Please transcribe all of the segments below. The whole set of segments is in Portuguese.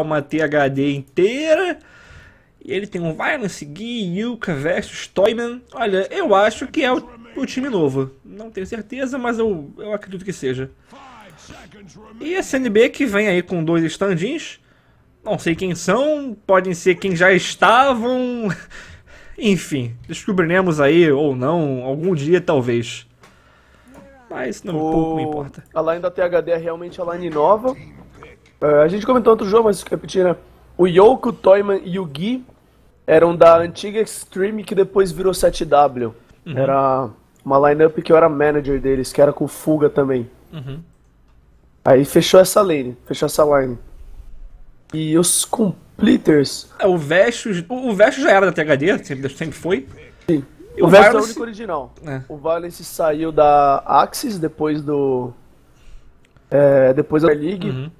uma THD inteira. E ele tem um Violence, Gui, Yuka versus Toyman. Olha, eu acho que é o, o, time novo. Não tenho certeza, mas eu, eu acredito que seja. E a CNB que vem aí com dois stand-ins. Não sei quem são, podem ser quem já estavam. Enfim, descobriremos aí ou não, algum dia talvez. Mas não, o... pouco me importa. A line da THD é realmente a line nova. Uh, a gente comentou outro jogo, mas repetir, né? O Yoko, Toyman e o Gui eram da antiga Extreme que depois virou 7W. Uhum. Era uma lineup que eu era manager deles, que era com fuga também. Uhum. Aí fechou essa lane, fechou essa line. E os Completers. É, o Vestus. O Vestus já era da THD, sempre, sempre foi. Sim. E o, o Vestus é o único original. É. O valence saiu da Axis depois do. É, depois da League. Uhum.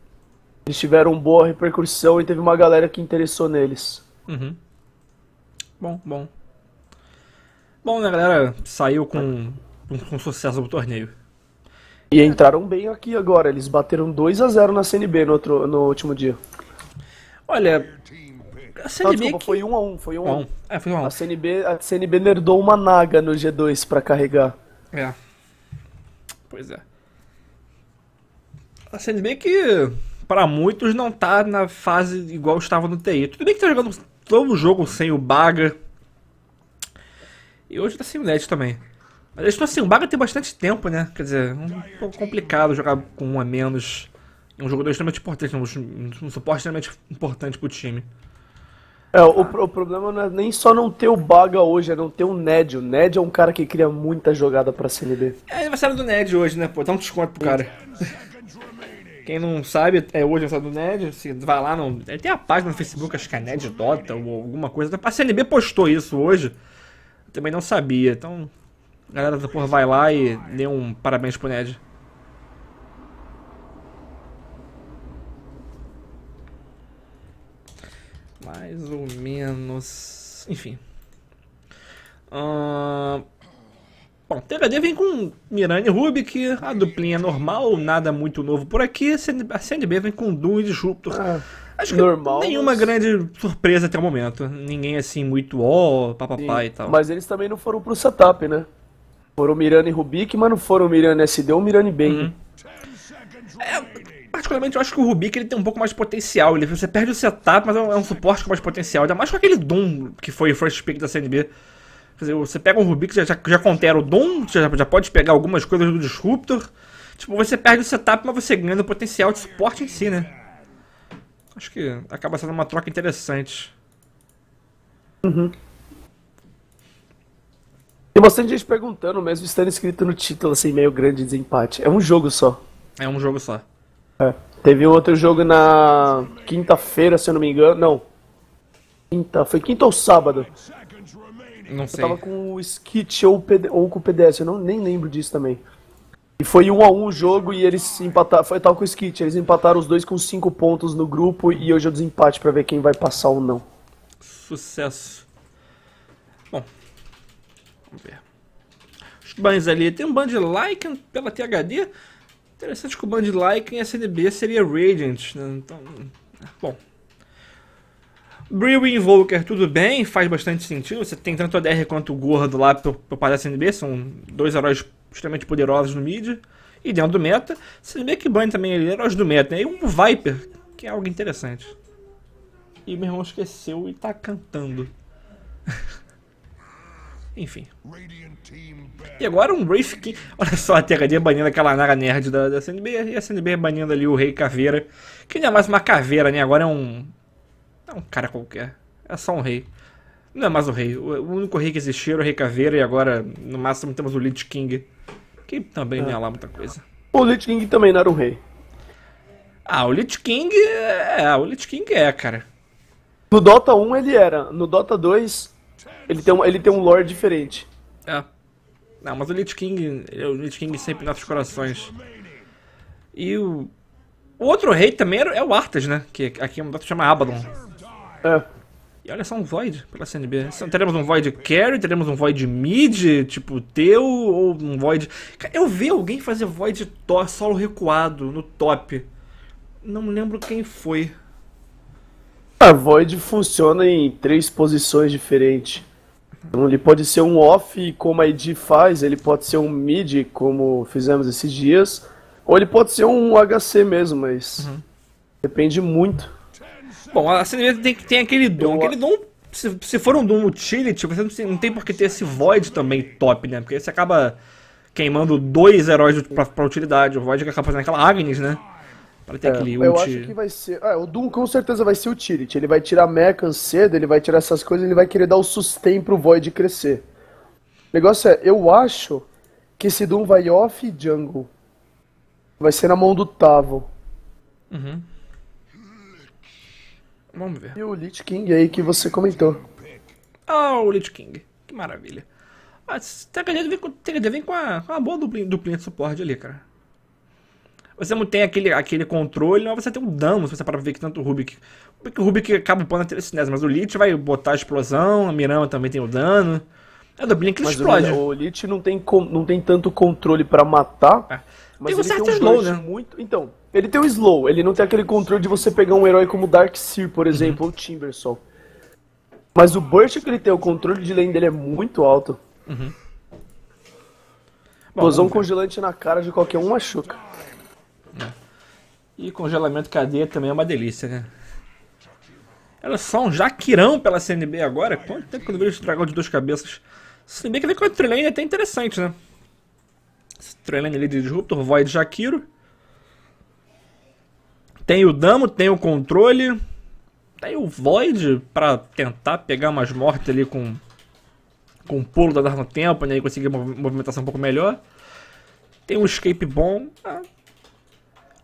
Eles tiveram boa repercussão e teve uma galera que interessou neles. Uhum. Bom, bom. Bom, né, galera? Saiu com, com, com sucesso no torneio. E entraram bem aqui agora. Eles bateram 2 a 0 na CNB no, outro, no último dia. Olha, a CNB Não, desculpa, que... foi 1 um a 1, um, foi 1 um a É, foi 1 a 1. A CNB, a CNB nerdou uma naga no G2 para carregar. É. Pois é. A CNB que para muitos, não tá na fase igual estava no TI. Tudo bem que tá jogando todo o jogo sem o Baga. E hoje tá sem o Ned também. Mas eles estão sem o Baga tem bastante tempo, né? Quer dizer, é um pouco complicado jogar com um a menos. É um jogador extremamente importante, né? um, suporte extremamente importante pro time. É, ah. o, o, problema não é nem só não ter o Baga hoje, é não ter o Ned. O Ned é um cara que cria muita jogada pra CNB. É aniversário do Ned hoje, né, pô? Dá um desconto pro cara. É. Quem não sabe, é hoje lançado do Ned. Se vai lá, não. Tem a página no Facebook, acho que é Ned Dota ou alguma coisa. A CNB postou isso hoje. Eu também não sabia. Então, galera da porra vai lá e dê um parabéns pro Ned. Mais ou menos. Enfim. Uh, Bom, THD vem com Mirani Rubik, a duplinha normal, nada muito novo por aqui. A CNB vem com Doom e Disruptor. Ah, Acho que normal, nenhuma mas... grande surpresa até o momento. Ninguém assim muito ó, oh, papapá e tal. Mas eles também não foram pro setup, né? Foram Mirani Rubik, mas não foram Mirani SD ou Mirani Ben. Uhum. É particularmente eu acho que o Rubik ele tem um pouco mais de potencial. Ele, você perde o setup, mas é um, é um suporte com mais potencial. Ainda mais com aquele Doom que foi o first pick da CNB. Quer dizer, você pega um Rubik, já, já, já contera o Dom, já, já pode pegar algumas coisas do Disruptor. Tipo, você perde o setup, mas você ganha o potencial de suporte em si, né? Acho que acaba sendo uma troca interessante. Uhum. Tem bastante gente perguntando, mesmo estando escrito no título, assim, meio grande desempate. É um jogo só. É um jogo só. É. Teve outro jogo na quinta-feira, se eu não me engano. Não. Quinta, foi quinta ou sábado? Né? Não sei. Eu tava com o Skit ou, ou com o PDS, eu não, nem lembro disso também. E foi um a um o jogo e eles empataram. Foi tal com o Skit, eles empataram os dois com 5 pontos no grupo e hoje é o desempate para ver quem vai passar ou não. Sucesso. Bom, vamos ver. Os bans ali. Tem um ban de Lycan pela THD. Interessante que o ban de Lycan e cdb seria Radiant. Né? Então, bom, Brew Invoker, tudo bem, faz bastante sentido. Você tem tanto a DR quanto o Gordo lá pro, pro SNB, são dois heróis extremamente poderosos no mid e dentro do meta. Se bem que Bunny também é heróis do meta, né? E um Viper, que é algo interessante. E meu irmão esqueceu e tá cantando. Enfim. E agora um Wraith King. Olha só, a THD banindo aquela Naga Nerd da, da E a SNB banindo ali o Rei Caveira. Que não é mais uma caveira, né? Agora é um é um cara qualquer. É só um rei. Não é mais o rei. O único rei que existia era o Rei Caveira e agora, no máximo, temos o Lich King. Que também é. não é lá muita coisa. O Lich King também não era um rei. Ah, o Lich King é. é o Lich King é, cara. No Dota 1 ele era. No Dota 2, ele tem um, ele tem um lore diferente. É. Não, mas o Lich King. O Lich King sempre nossos corações. E o. O outro rei também é o Arthas, né? Que aqui é um dota que chama Abaddon. É. E olha só um Void pela CNB. Teremos um Void Carry, teremos um Void Mid, tipo teu, ou um Void. Eu vi alguém fazer Void to solo recuado no top. Não lembro quem foi. A Void funciona em três posições diferentes. Então, ele pode ser um off, como a ID faz, ele pode ser um mid, como fizemos esses dias, ou ele pode ser um HC mesmo, mas uhum. depende muito. Bom, a Cinevento tem, tem aquele dom. Eu... Aquele dom, se, se for um dom utility, você não, tem, não tem por que ter esse Void também top, né? Porque você acaba queimando dois heróis pra, pra utilidade. O Void acaba fazendo aquela Agnes, né? Pra ter é, aquele ult. Eu acho que vai ser... Ah, o Doom com certeza vai ser utility. Ele vai tirar mechas cedo, ele vai tirar essas coisas, ele vai querer dar o sustain pro Void crescer. O negócio é, eu acho que esse Doom vai off jungle. Vai ser na mão do Tavo. Uhum. Vamos ver. E o Lich King aí que você comentou. Ah, oh, o Lich King. Que maravilha. Ah, TKD tá vem com, TKD vem com, a, com a boa duplinha, duplinha de suporte ali, cara. Você não tem aquele, aquele controle, mas você tem um dano, se você parar pra ver que tanto o Rubik. Porque o Rubik acaba upando a telecinese, mas o Lich vai botar a explosão, a Mirama também tem o dano. É do Blink mas explode. O, o Lich não tem, com, não tem tanto controle para matar. É. Mas tem um certo tem um slow, né? Muito, então, ele tem o slow, ele não tem aquele controle de você pegar um herói como Darkseer, por uhum. exemplo, uhum. ou Timberson. Mas o Burst que ele tem, o controle de lane dele é muito alto. Uhum. Bozão congelante na cara de qualquer um machuca. É. E congelamento cadeia também é uma delícia, né? é só, um jaquirão pela CNB agora. Quanto tempo que eu não vejo esse dragão de duas cabeças? CNB que vem com a trilane é até interessante, né? Esse trilane ali de Disruptor, Void Jaquiro. Tem o damo, tem o controle. Tem o Void para tentar pegar umas mortes ali com com o pulo da dar no tempo, né? E conseguir uma movimentação um pouco melhor. Tem um escape bom. Ah.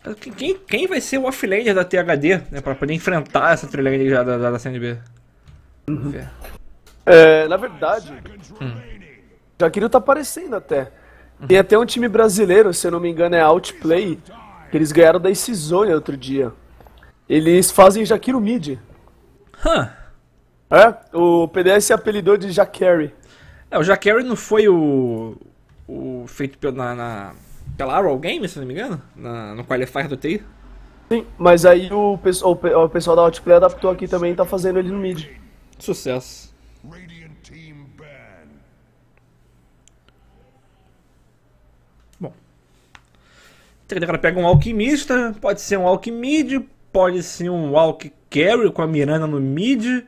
ah quem, quem vai ser o offlaner da THD, né? Pra poder enfrentar essa trilha da, da, da CNB? Uhum. É, na verdade, hum. já queria estar tá aparecendo até. Uhum. Tem até um time brasileiro, se eu não me engano, é Outplay, que eles ganharam da Isizone outro dia. Eles fazem Jaquiro Mid. Hã? Huh. É, o PDS se apelidou de Jacarry. É, o Jacarry não foi o. o feito pela, na, pela Arrow se não me engano? Na, no Qualifier do TI? Sim, mas aí o, pessoal, o pessoal da Outplay adaptou aqui também e tá fazendo ele no mid. Sucesso. Ela pega um alquimista, pode ser um alquimid, pode ser um walk carry com a Miranda no mid.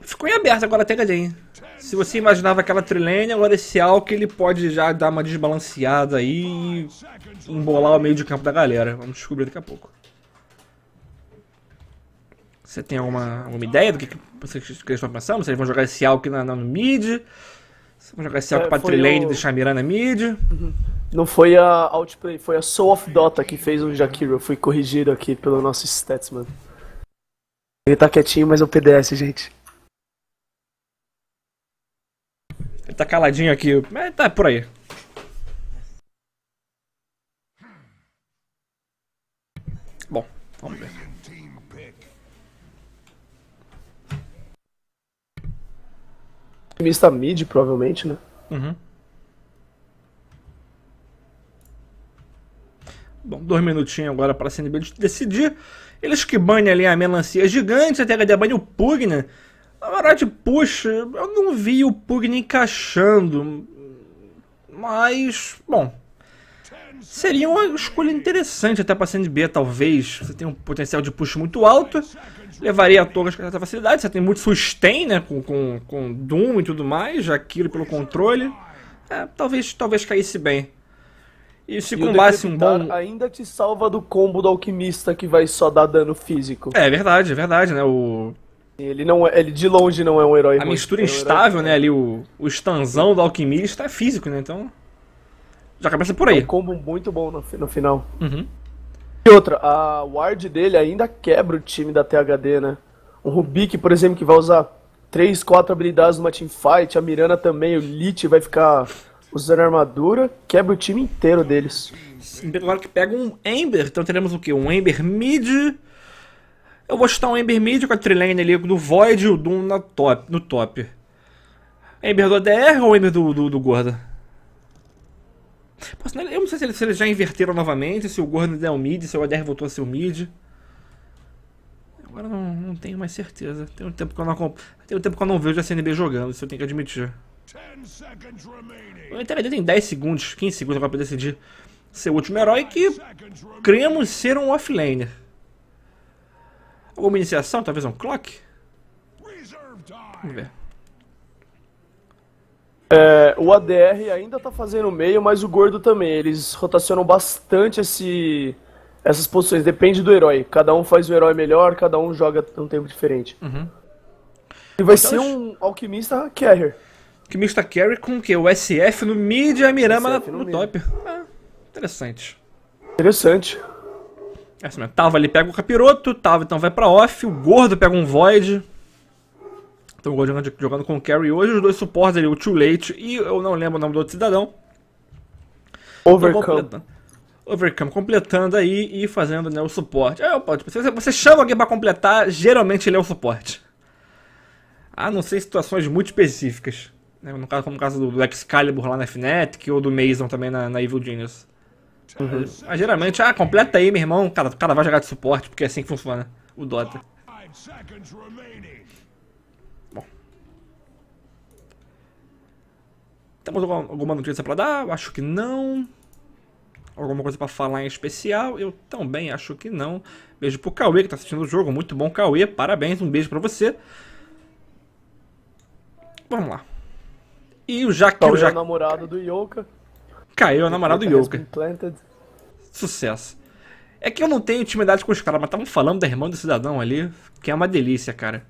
Ficou em aberto agora até Gadem. Se você imaginava aquela trilene, agora esse Alck ele pode já dar uma desbalanceada aí e embolar o meio de campo da galera. Vamos descobrir daqui a pouco. Você tem alguma, alguma ideia do que, que, que eles estão pensando? Se eles vão jogar esse Alck na, na, no mid? Vamos jogar esse arco é, pra Trilane o... deixar a Mirana mid. Uhum. Não foi a Outplay, foi a Soul of Dota que fez o Jakiro. Eu fui corrigido aqui pelo nosso stats, mano. Ele tá quietinho, mas é o PDS, gente. Ele tá caladinho aqui, mas tá por aí. Bom, vamos ver. Alquimista mid, provavelmente, né? Uhum. Bom, dois minutinhos agora para a CNB decidir. Eles que banem ali a melancia gigante, até HD banha o Pugna. Na verdade, puxa, eu não vi o Pugna encaixando. Mas, bom. Seria uma escolha interessante até para a CNB, talvez. Você tem um potencial de push muito alto levaria a Togas com certa facilidade. Você tem muito sustain, né? Com, com, com Doom e tudo mais, aquilo pelo controle. É, talvez, talvez caísse bem. E se combasse um bom. Ainda te salva do combo do alquimista que vai só dar dano físico. É verdade, é verdade, né? O. Ele não é, ele de longe não é um herói. A mistura é instável, herói. né? Ali o, o estanzão do alquimista é físico, né? Então. Já começa por aí. É um combo muito bom no, no final. Uhum. E outra, a ward dele ainda quebra o time da THD, né? O Rubik, por exemplo, que vai usar 3, 4 habilidades numa teamfight, a Mirana também, o Lich vai ficar usando armadura, quebra o time inteiro deles. Agora que pega um Ember, então teremos o que? Um Ember mid. Eu vou chutar um Ember mid com a trilane ali do Void e o Doom na top, no top. Ember do ADR ou Ember do, do, do Gorda? Eu não sei se eles, se eles já inverteram novamente, se o Gordon é o mid, se o Adair voltou a ser o mid. Agora não, não tenho mais certeza. Tem um tempo que eu não Tem um tempo que eu não vejo a CNB jogando, isso eu tenho que admitir. O Internet tem 10 segundos, 15 segundos agora pra decidir ser o último herói que cremos ser um offlane. Alguma iniciação? Talvez um clock? Vamos ver. É, o ADR ainda tá fazendo meio, mas o gordo também. Eles rotacionam bastante esse, essas posições. Depende do herói. Cada um faz o herói melhor, cada um joga um tempo diferente. Uhum. E vai então, ser um alquimista carrier. Alquimista carrier com o quê? O SF no mid e a Mirama no, no top. Ah, interessante. Interessante. É assim Tava ali pega o capiroto, Tava então vai pra off, o gordo pega um void. Então jogando, jogando com o Carry hoje, os dois suportes ali, o Too Late e eu não lembro o nome do outro cidadão. Então, Overcome. Overcome, completando aí e fazendo né, o suporte. É, tipo, se você, você chama alguém para completar, geralmente ele é o suporte. A não ser situações muito específicas. Né? No caso, como no caso do, do Excalibur lá na Fnatic ou do Mason também na, na Evil Genius. Uhum. Mas ah, geralmente, ah, completa aí, meu irmão. Cara, cara vai jogar de suporte, porque é assim que funciona o Dota. Temos alguma notícia para dar? Acho que não. Alguma coisa para falar em especial? Eu também acho que não. Beijo pro Cauê que tá assistindo o jogo. Muito bom, Cauê. Parabéns, um beijo para você. Vamos lá. E o Jaque. É Caiu é o namorado do Yoka. Caiu o namorado do Yoka. Sucesso. É que eu não tenho intimidade com os caras, mas estavam falando da irmã do cidadão ali, que é uma delícia, cara.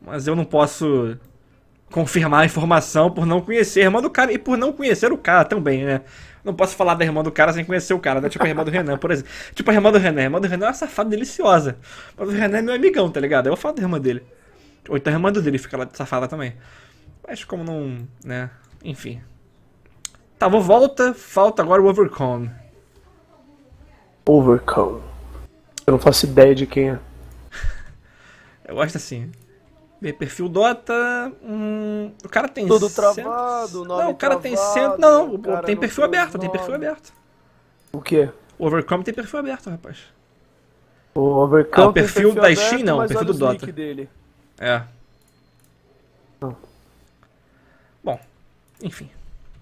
Mas eu não posso confirmar a informação por não conhecer a irmã do cara e por não conhecer o cara também, né? Não posso falar da irmã do cara sem conhecer o cara, né? Tipo a irmã do Renan, por exemplo. Tipo a irmã do Renan. A irmã do Renan é uma safada deliciosa. Mas o Renan é meu amigão, tá ligado? Eu falo da irmã dele. Ou então a irmã do dele fica lá de safada também. Mas como não. né? Enfim. Tá, vou volta. Falta agora o Overcome. Overcome. Eu não faço ideia de quem é. Eu gosto assim. Ver perfil Dota. Hum, o cara tem. Tudo travado, nome Não, o cara travado, tem cento. Não, cara tem não perfil aberto, tem perfil aberto. O quê? O Overcome tem perfil aberto, rapaz. O Overcome. Ah, o perfil, perfil da Steam não, o perfil do Dota. Dele. É. Ah. Bom, enfim.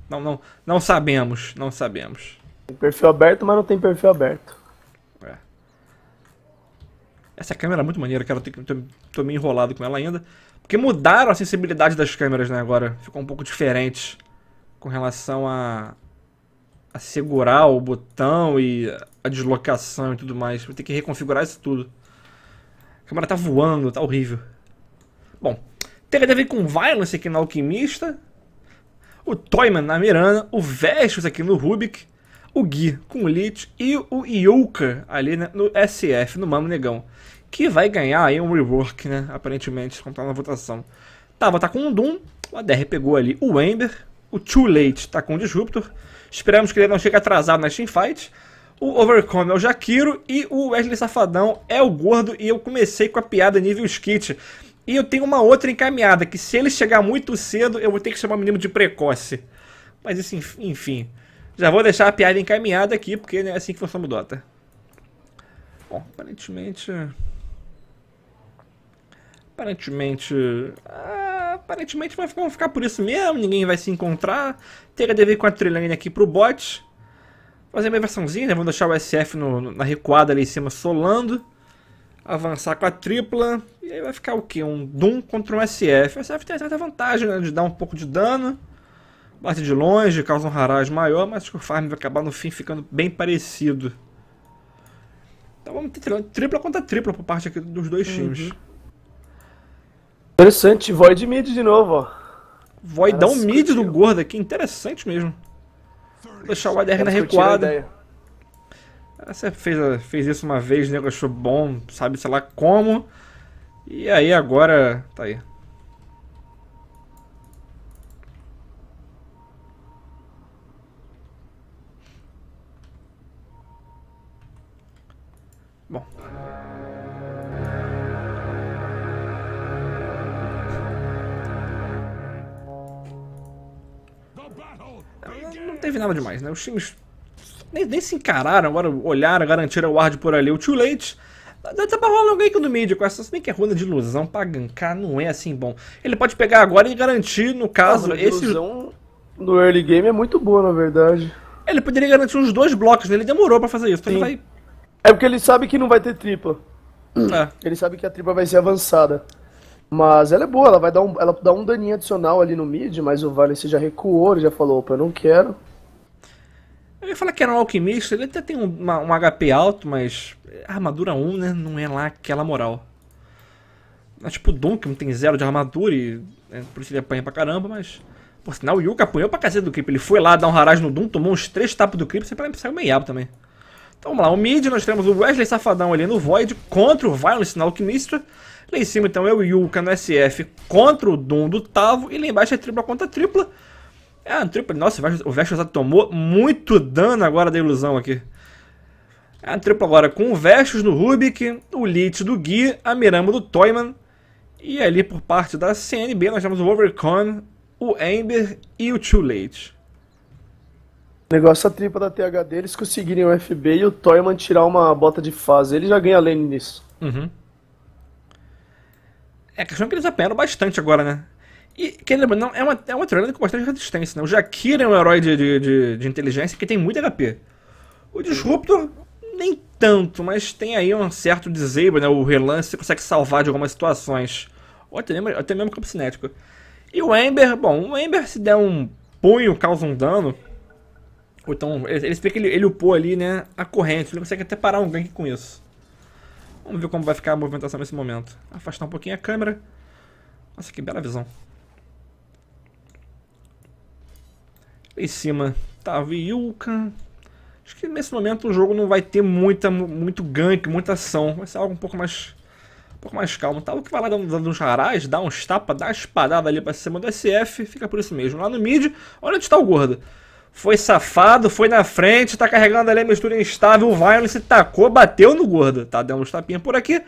Não, não, não sabemos, não sabemos. Tem perfil aberto, mas não tem perfil aberto. Essa câmera é muito maneira, cara. Eu tô, tô meio enrolado com ela ainda. Porque mudaram a sensibilidade das câmeras, né, agora. Ficou um pouco diferente com relação a, a segurar o botão e a deslocação e tudo mais. Vou ter que reconfigurar isso tudo. A câmera tá voando, tá horrível. Bom, tem a ver com Violence aqui na Alquimista. O Toyman na Mirana. O Vestus aqui no Rubik. O Gui com o Lich. E o Yuka ali né, no SF, no Mamo Negão que vai ganhar aí um rework, né? Aparentemente, como tá na votação. Tava tá, tá com o Doom, o ADR pegou ali o Ember, o Too Late tá com o Disruptor, esperamos que ele não chegue atrasado nas teamfights, o Overcome é o Jaquiro e o Wesley Safadão é o Gordo e eu comecei com a piada nível skit. E eu tenho uma outra encaminhada, que se ele chegar muito cedo, eu vou ter que chamar o menino de precoce. Mas isso, enfim. Já vou deixar a piada encaminhada aqui, porque né, é assim que funciona o Dota. Bom, aparentemente... Aparentemente. Ah, aparentemente vai ficar, por isso mesmo, ninguém vai se encontrar. de HDV com a trilane aqui pro bot. Fazer uma versãozinha né? Vamos deixar o SF no, na recuada ali em cima solando. Avançar com a tripla. E aí vai ficar o que? Um Doom contra um SF. O SF tem certa vantagem, né? De dar um pouco de dano. Bate de longe, causa um harage maior, mas o farm vai acabar no fim ficando bem parecido. Então vamos ter tripla contra tripla por parte aqui dos dois uhum. times. Interessante, Void mid de novo, ó. Voidão um mid do gordo aqui, interessante mesmo. Vou deixar o ADR na recuada. Você fez, fez isso uma vez, o nego achou bom, sabe, sei lá como. E aí agora. Tá aí. teve nada demais, né? Os times nem, nem se encararam, agora olharam, garantiram o ward por ali. O Too Late Dá pra rolar alguém aqui no mid com essa. Se bem que é runa de ilusão pra gankar, não é assim bom. Ele pode pegar agora e garantir, no caso, a esse. ilusão no early game é muito boa, na verdade. Ele poderia garantir uns dois blocos, né? Ele demorou pra fazer isso, então ele vai. É porque ele sabe que não vai ter tripa É. Ele sabe que a tripa vai ser avançada. Mas ela é boa, ela vai dar um, ela dá um daninho adicional ali no mid, mas o Vale já recuou, ele já falou, opa, eu não quero. Eu ia falar que era um alquimista, ele até tem um, uma, um HP alto, mas armadura 1, né? Não é lá aquela moral. Mas, é tipo, o Duncan tem zero de armadura e é, por isso ele apanha pra caramba, mas... Por sinal, o Yuka apanhou pra cacete do Creep. Ele foi lá dar um haraj no Doom, tomou uns três tapas do Creep, você saiu meio abo também. Então vamos lá, o mid, nós temos o Wesley Safadão ali no Void contra o Violence na Alquimista. Lá em cima então é o Yuka no SF contra o Doom do Tavo e lá embaixo é tripla contra tripla. É um triplo. Nossa, o já tomou muito dano agora da ilusão aqui. É um triplo agora com o Vestos no Rubik, o Lich do Gui, a Mirama do Toyman. E ali por parte da CNB nós temos o Overcon, o Ember e o Too Late. Negócio a tripa da TH deles conseguirem o FB e o Toyman tirar uma bota de fase. Ele já ganha lane nisso. Uhum. É a questão é que eles apanharam bastante agora, né? E, quem lembra, não, é uma, é uma teoria que mostra resistência, né? O Jakira é um herói de, de, de, de inteligência que tem muito HP. O Disruptor, nem tanto, mas tem aí um certo disable, né? O relance consegue salvar de algumas situações. Ou até mesmo, até mesmo campo cinético. E o Ember, bom, o Ember se der um punho, causa um dano. Ou então, ele, ele explica que ele, ele upou ali, né, a corrente. Ele consegue até parar um gank com isso. Vamos ver como vai ficar a movimentação nesse momento. Afastar um pouquinho a câmera. Nossa, que bela visão. Em cima tava tá Yuka Acho que nesse momento o jogo não vai ter muita, muito gank, muita ação. Vai ser algo um pouco mais um pouco mais calmo. Tava tá que vai lá dando, uns harais, dá uns tapas, dá uma espadada ali pra cima do SF. Fica por isso mesmo. Lá no mid, olha onde tá o gordo. Foi safado, foi na frente, tá carregando ali a mistura instável, o Violence tacou, bateu no gordo. Tá dando uns tapinhas por aqui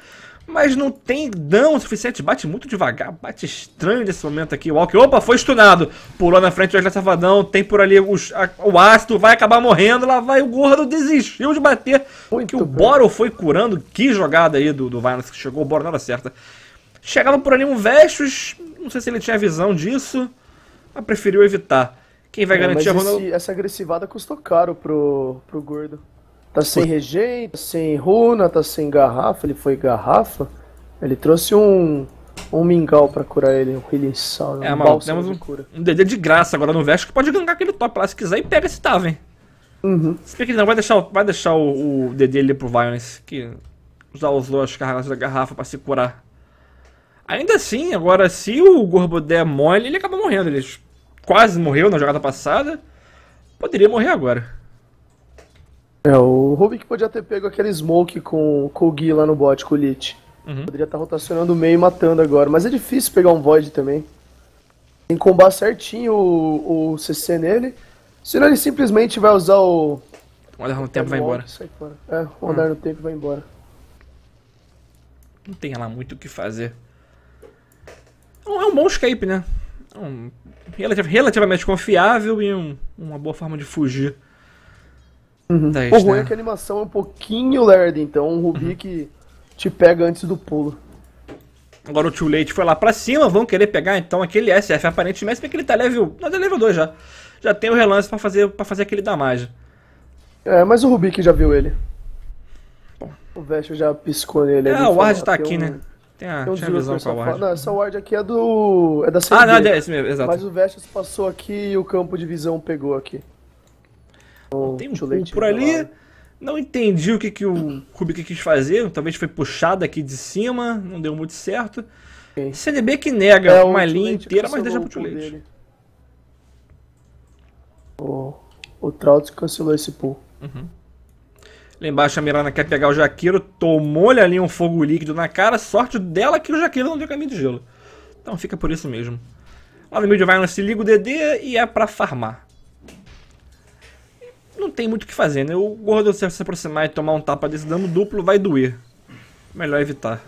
mas não tem dano o suficiente. Bate muito devagar, bate estranho nesse momento aqui. O Walker, opa, foi estunado. Pulou na frente do Wesley Safadão, tem por ali os, a, o ácido, vai acabar morrendo. Lá vai o gordo, desistiu de bater. Muito que o Boro foi curando. Que jogada aí do, do Violence que chegou, o Boro na hora certa. Chegava por ali um Vestus, não sei se ele tinha visão disso, mas preferiu evitar. Quem vai é, garantir a Ronaldo... essa agressivada custou caro pro, pro gordo. Tá sem rejeito, tá sem runa, tá sem garrafa. Ele foi garrafa. Ele trouxe um um mingau pra curar ele, um healing sal, é, um mano, temos um, cura. um DD de graça agora no Vest que pode gangar aquele top lá se quiser e pega esse Taven. Uhum. Se bem que ele não vai deixar, vai deixar o, o DD ali pro Violence, que já usou as cargas da garrafa pra se curar. Ainda assim, agora se o Gorbo der mole, ele acaba morrendo. Ele quase morreu na jogada passada, poderia morrer agora. É, o Rubik podia ter pego aquele smoke com, com o Gui lá no bot, com o Lich. Uhum. Poderia estar tá rotacionando o meio e matando agora, mas é difícil pegar um Void também. Tem que combar certinho o, o CC nele, senão ele simplesmente vai usar o... Rodar no tempo e vai embora. Sai hum. no tempo vai embora. Não tem lá muito o que fazer. É um é bom escape, né? É um relativamente confiável e um, uma boa forma de fugir. Uhum. o ruim né? é que a animação é um pouquinho lerda, então um Rubi uhum. que te pega antes do pulo. Agora o Tio Leite foi lá pra cima, vão querer pegar então aquele SF aparentemente, porque ele tá level. Não, é level 2 já. Já tem o relance para fazer para fazer aquele damage. É, mas o Rubik já viu ele. O Vest já piscou nele. É, ali, a Ward ah, tá aqui, um... né? Tem a, ah, tem tinha visão com a Ward. Não, essa Ward aqui é do. É da CD. Ah, não, é desse mesmo, exato. Mas o Vestas passou aqui e o campo de visão pegou aqui tem um chulete por ali. Lado. Não entendi o que, que o Kubik quis fazer. Talvez foi puxado aqui de cima, não deu muito certo. CDB que nega é, uma linha inteira, mas deixa pro Tulete. O, o cancelou esse pull. Uhum. Lá embaixo a Mirana quer pegar o Jaqueiro, tomou-lhe ali um fogo líquido na cara. Sorte dela que o Jaqueiro não deu caminho de gelo. Então fica por isso mesmo. Lá no meio vai no se liga o DD e é pra farmar não tem muito o que fazer, né? O gordo se aproximar e tomar um tapa desse dano duplo vai doer. Melhor evitar.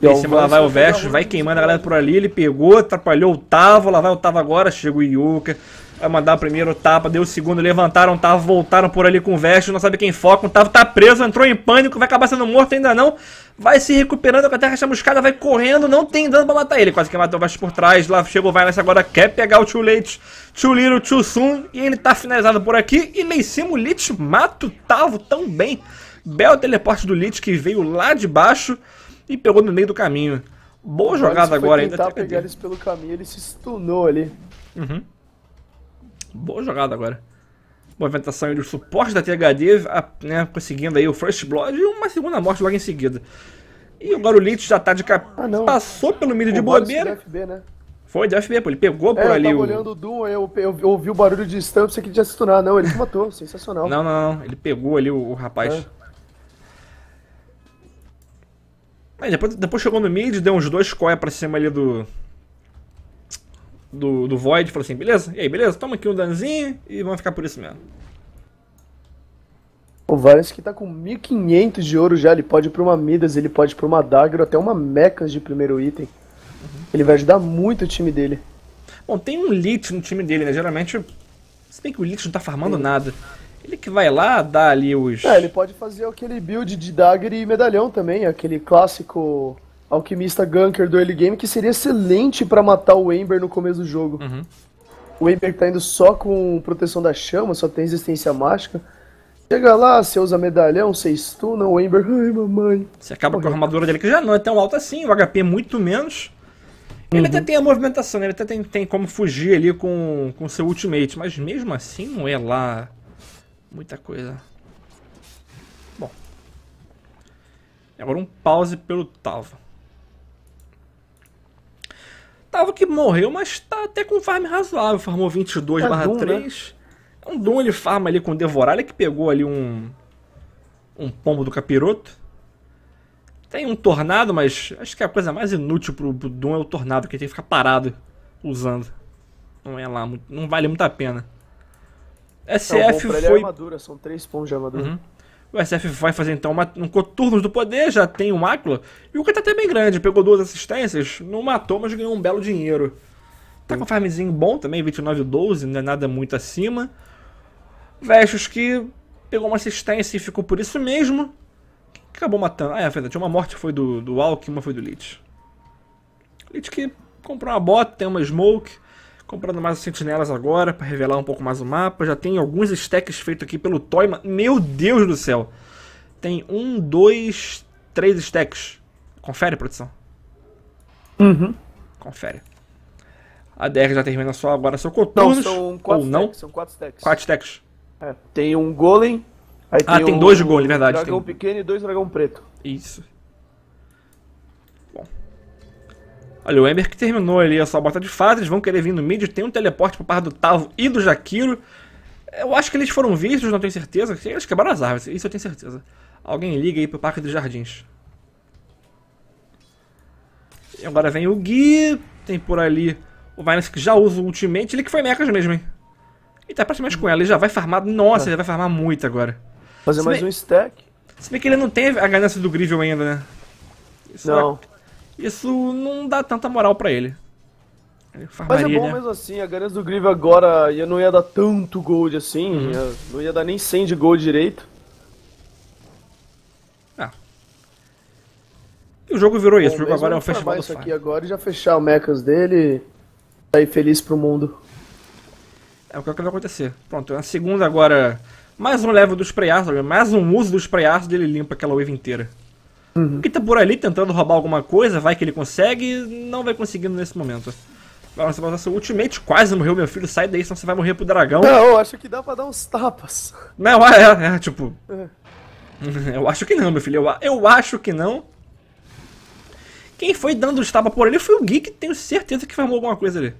E em então, cima lá vai o vesto vai queimando a galera por ali, ele pegou, atrapalhou o Tavo, lá vai o Tavo agora, chega o Yuka, Vai mandar o primeiro tapa, deu o segundo, levantaram tava, tá, voltaram por ali com o Vest, não sabe quem foca, o Tavo tá preso, entrou em pânico, vai acabar sendo morto ainda não. Vai se recuperando com a terra chamuscada, vai correndo, não tem dano pra matar ele. Quase que matou o Vest por trás, lá chegou o Vines agora, quer pegar o Too Late, Too Little, Too Soon, e ele tá finalizado por aqui. E lá em cima o Lich mata o Tavo tão bem. Belo teleporte do Lich que veio lá de baixo e pegou no meio do caminho. Boa jogada agora ainda. tentar pegar eles pelo caminho, ele se stunou ali. Uhum. Boa jogada agora. Movimentação do suporte da THD, a, né, conseguindo aí o First Blood e uma segunda morte logo em seguida. E agora o Litch já tá de cap... Ah, passou pelo milho o de bobeira. FB, né? Foi de FB, pô. Ele pegou é, por ali. Eu tava o... olhando o Doom, eu, eu, eu, ouvi o barulho de estampa, pensei que tinha se tunar. Não, ele se matou, sensacional. Não, não, não. Ele pegou ali o, o rapaz. É. depois, depois chegou no mid, deu uns dois coia pra cima ali do, do, do Void e falou assim, beleza? E aí, beleza? Toma aqui um danzinho e vamos ficar por isso mesmo. O Varys que tá com 1500 de ouro já, ele pode ir pra uma Midas, ele pode ir pra uma Dagger, até uma Mechas de primeiro item. Uhum. Ele vai ajudar muito o time dele. Bom, tem um Lich no time dele, né? Geralmente, se bem que o Lich não tá farmando nada. Ele que vai lá dar ali os... É, ele pode fazer aquele build de Dagger e Medalhão também, aquele clássico alquimista Gunker do early game, que seria excelente para matar o Ember no começo do jogo. Uhum. O Ember tá indo só com proteção da chama, só tem resistência mágica. Chega lá, você usa medalhão, você estuna o Ember. Ai, mamãe. Você acaba com a armadura dele, que já não é tão alta assim, o HP é muito menos. Ele uhum. até tem a movimentação, né? ele até tem, tem como fugir ali com o seu ultimate, mas mesmo assim não é lá muita coisa. Bom. Agora um pause pelo Talva tava que morreu, mas tá até com farm razoável. Farmou 22 barra 3. É Um Doom ele farma ali com Devorar, ele que pegou ali um. Um pombo do capiroto. Tem um tornado, mas acho que a coisa mais inútil pro, pro Doom é o tornado, que ele tem que ficar parado usando. Não é lá, não vale muito a pena. É SF não, é foi. É armadura, são três pontos de armadura. Uhum. O SF vai fazer então uma, um coturno do poder, já tem um Áquila. E o cara tá até bem grande, pegou duas assistências, não matou, mas ganhou um belo dinheiro. Tá com um farmzinho bom também, 29,12, não é nada muito acima. Vestos que pegou uma assistência e ficou por isso mesmo. acabou matando? Ah, é verdade, uma morte foi do, do Alck, uma foi do Lich. Lich que comprou uma bota, tem uma smoke. Comprando mais sentinelas agora para revelar um pouco mais o mapa. Já tem alguns stacks feitos aqui pelo Toyman. Meu Deus do céu! Tem um, dois, três stacks. Confere, produção. Uhum. Confere. A DR já termina só agora seu coturnos. Não, ou não. Stacks, são quatro stacks. Quatro stacks. É, tem um golem. ah, tem, um, dois golem, verdade. Um dragão tem... pequeno e dois dragão preto. Isso. Olha, o Ember que terminou ali a é sua bota de fase, eles vão querer vir no mid, tem um teleporte pro parte do Tavo e do Jaquiro. Eu acho que eles foram vistos, não tenho certeza. Eles quebraram as árvores, isso eu tenho certeza. Alguém liga aí pro Parque dos Jardins. E agora vem o Gui, tem por ali o Vinus que já usa o Ultimate, ele que foi mecas mesmo, hein? E tá praticamente com ela, ele já vai farmar, nossa, é. ele vai farmar muito agora. Fazer Se mais bem... um stack. Se bem que ele não tem a ganância do Grivel ainda, né? Isso é não isso não dá tanta moral para ele. farmaria, Mas é bom né? mesmo assim, a garança do Grieve agora ia, não ia dar tanto gold assim, uhum. ia, não ia dar nem 100 de gold direito. Ah. E o jogo virou bom, isso, o jogo agora é um festival do isso aqui agora e já fechar o mechas dele e tá sair feliz pro mundo. É o que é vai acontecer. Pronto, é a segunda agora, mais um level do spray mais um uso do spray dele limpa aquela wave inteira. Uhum. Que tá por ali tentando roubar alguma coisa, vai que ele consegue, não vai conseguindo nesse momento. Nossa, nossa, ultimate quase morreu, meu filho. Sai daí, senão você vai morrer pro dragão. Não, eu acho que dá pra dar uns tapas. Não, é, é, é tipo. É. Eu acho que não, meu filho. Eu, eu acho que não. Quem foi dando os tapas por ele foi o Geek, tenho certeza que farmou alguma coisa ali.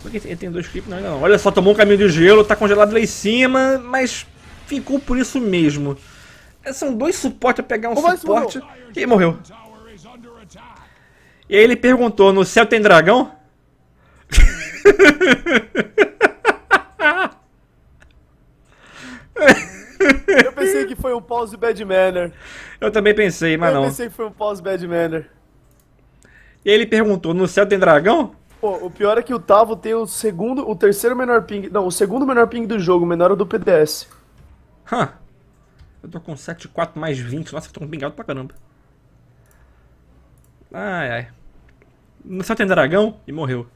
Porque tem dois clipes, não, não. Olha só, tomou um caminho de gelo, tá congelado lá em cima, mas ficou por isso mesmo. É, são dois suportes a pegar um Como suporte. Morreu? E morreu. E aí ele perguntou: no céu tem dragão? Eu pensei que foi um pause bad manner. Eu também pensei, mas Eu não. Eu pensei que foi um pause bad manner. E ele perguntou: no céu tem dragão? Pô, o pior é que o Tavo tem o segundo, o terceiro menor ping. Não, o segundo menor ping do jogo, menor do PDS. Huh. Eu tô com 7, 4 mais 20. Nossa, eu tô com bingado pra caramba. Ai, ai. Não só tem dragão e morreu.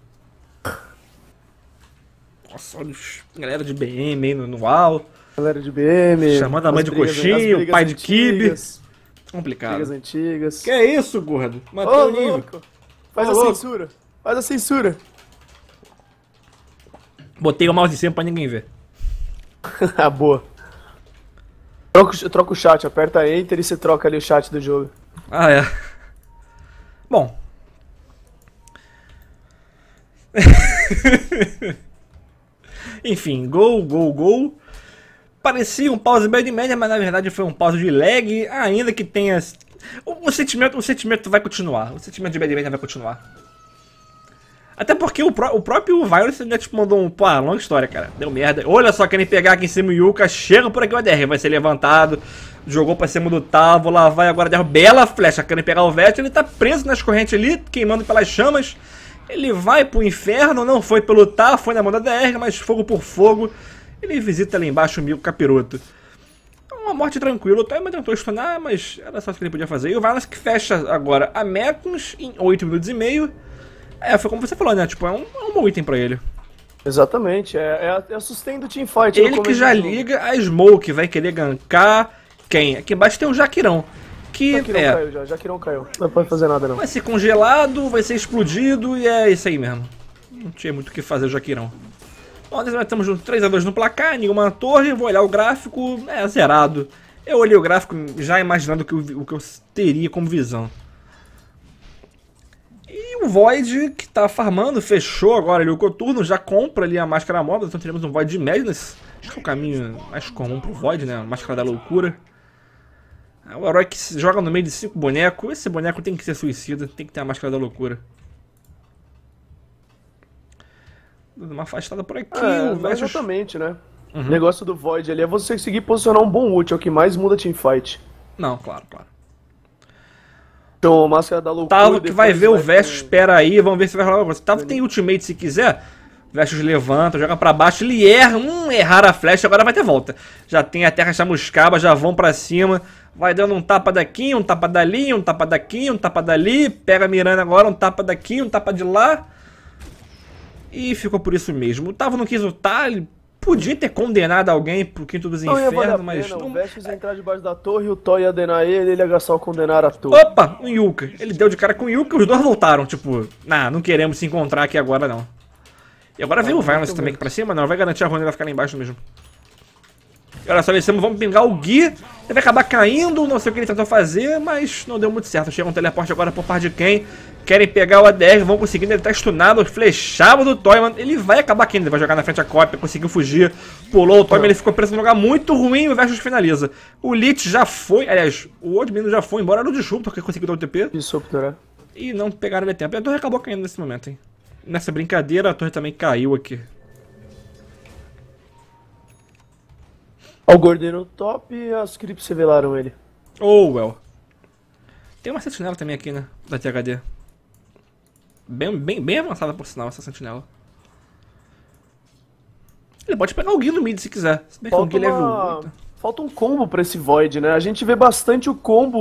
Nossa, olha os galera de BM aí no, no UAU. Galera de BM. Chamando a mãe de brigas, coxinha, o pai antigas, de kibe. Complicado. Brigas antigas. Que é isso, gordo? Matei oh, o nível. Louco. Faz oh, a louco. censura. Faz a censura. Botei o mouse em cima pra ninguém ver. Ah, boa. Troca, troca o chat, aperta Enter e você troca ali o chat do jogo. Ah, é. Bom. Enfim, gol, gol, gol. Parecia um pause de média, mas na verdade foi um pause de lag, ainda que tenha. O, o sentimento, o sentimento vai continuar. O sentimento de bad média vai continuar. Até porque o, pró o próprio Virus né, tipo, mandou um. Pô, ah, longa história, cara. Deu merda. Olha só, querem pegar aqui em cima o Yuka. Chega por aqui o ADR. Vai ser levantado. Jogou pra cima do Tavo. Lá vai agora derruba. Bela flecha. Querem pegar o Vettel. Ele tá preso nas correntes ali, queimando pelas chamas. Ele vai pro inferno. Não foi pelo Tavo, foi na mão da ADR, mas fogo por fogo. Ele visita ali embaixo o Mico Capiroto é uma morte tranquila. O Toyman tentou stunar, mas era só o que ele podia fazer. E o Varnas que fecha agora a Mekons em 8 minutos e meio. É, foi como você falou, né? Tipo, é um, é um bom item pra ele. Exatamente, é, é, é sustain do teamfight. Ele que já liga a Smoke, vai querer gankar quem? Aqui embaixo tem um Jaquirão. Que Jaquirão é... caiu já, Jaquirão caiu. Não pode fazer nada não. Vai ser congelado, vai ser explodido e é isso aí mesmo. Não tinha muito o que fazer o Jaquirão. Bom, nós estamos 3x2 no placar, nenhuma torre, vou olhar o gráfico, é zerado. Eu olhei o gráfico já imaginando que o que eu teria como visão o Void que tá farmando, fechou agora ali o Coturno, já compra ali a Máscara Móvel, então teremos um Void de Madness. Acho que é o caminho mais comum pro Void, né? Máscara da Loucura. É, o herói que se joga no meio de cinco bonecos. Esse boneco tem que ser suicida, tem que ter a Máscara da Loucura. Dando uma afastada por aqui. É, versus... Exatamente, né? Uhum. O negócio do Void ali é você conseguir posicionar um bom ult, é o que mais muda a teamfight. Não, claro, claro. Então, a máscara da loucura. Tavo que vai ver o Vestus, espera aí, vamos ver se vai rolar alguma coisa. Tavo tem ultimate se quiser. Versus levanta, joga para baixo, ele erra, hum, errar a flecha, agora vai ter volta. Já tem a terra chamuscaba, já vão para cima. Vai dando um tapa daqui, um tapa dali, um tapa daqui, um tapa dali. Pega a Miranda agora, um tapa daqui, um tapa de lá. E ficou por isso mesmo. O Tavo não quis lutar, ele Podia ter condenado alguém pro quinto dos infernos, mas. não... O Vestes ia entrar debaixo da torre, o Thor ia ele, ele ia só condenar a torre. Opa, um Yuka. Ele deu de cara com o Yuka os dois voltaram, tipo, nah, não queremos se encontrar aqui agora não. E agora vem o Violence também aqui pra cima, não, vai garantir a Rony vai ficar lá embaixo mesmo olha só, vencemos. vamos pingar o Gui. Ele vai acabar caindo, não sei o que ele tentou fazer, mas não deu muito certo. Chega um teleporte agora por parte de quem? Querem pegar o ADR, vão conseguindo, ele tá stunado, flechado do Toyman. Ele vai acabar caindo, ele vai jogar na frente a cópia, conseguiu fugir, pulou o Toyman, ele ficou preso num lugar muito ruim e o Versus finaliza. O Lich já foi, aliás, o Odmino já foi embora, era o Disruptor que conseguiu dar o TP. Disruptor, E não pegaram o tempo. E a torre acabou caindo nesse momento, hein? Nessa brincadeira, a torre também caiu aqui. Ao Gordeiro top e as Crips revelaram ele. Oh, well. Tem uma sentinela também aqui, né? Da THD. Bem, bem, bem avançada, por sinal, essa sentinela. Ele pode pegar o Gui no mid se quiser. Se bem Falta que o Gui uma... Falta um combo pra esse Void, né? A gente vê bastante o combo,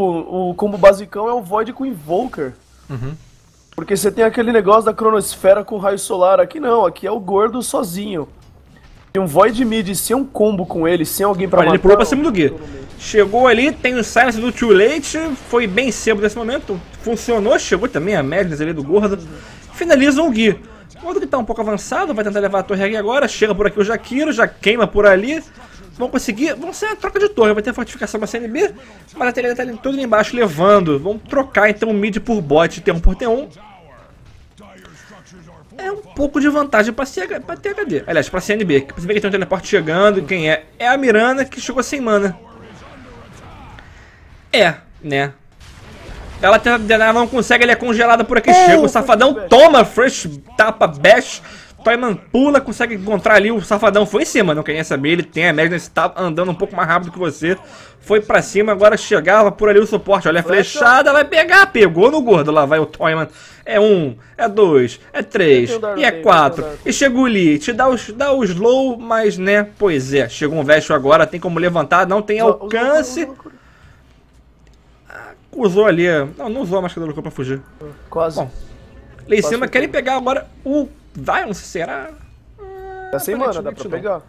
o combo basicão é o Void com Invoker. Uhum. Porque você tem aquele negócio da cronosfera com raio solar. Aqui não, aqui é o gordo sozinho um Void Mid sem um combo com ele, sem alguém pra Olha, matar. Ele pulou pra cima do Gui. Chegou ali, tem o silence do Too Late, foi bem cedo nesse momento, funcionou, chegou também a Magnus ali do gordo, finaliza o Gui. O que tá um pouco avançado, vai tentar levar a torre aqui agora, chega por aqui o Jaquiro, já queima por ali, vão conseguir, vão ser a troca de torre, vai ter fortificação pra CNB, mas a Telena tá ali, tudo ali embaixo levando, vão trocar então o mid por bot, T1 por T1, é um pouco de vantagem para THD. Aliás, para CNB. Você vê que tem um teleporte chegando. Quem é? É a Mirana que chegou sem mana. É, né? Ela, ela não consegue, ele é congelada por aqui. Chega o safadão, toma, fresh, tapa, bash. Toyman pula, consegue encontrar ali o Safadão. Foi em cima, não queria saber. Ele tem a média, está andando um pouco mais rápido que você. Foi pra cima, agora chegava por ali o suporte. Olha a flechada, vai pegar. Pegou no gordo. Lá vai o Toyman. É um, é dois, é três e é quatro. E chegou o Te dá, dá o slow, mas né, pois é. Chegou um Vestio agora, tem como levantar, não tem alcance usou ali. Não, não usou a máscara do Goku pra fugir. Quase. Bom, lá em cima querem pegar agora o Vai será? tá ah, sem mana, dá pra pegar.